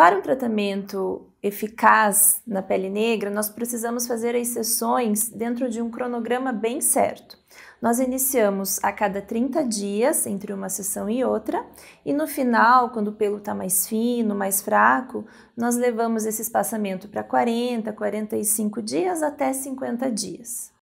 Para um tratamento eficaz na pele negra, nós precisamos fazer as sessões dentro de um cronograma bem certo. Nós iniciamos a cada 30 dias, entre uma sessão e outra, e no final, quando o pelo está mais fino, mais fraco, nós levamos esse espaçamento para 40, 45 dias até 50 dias.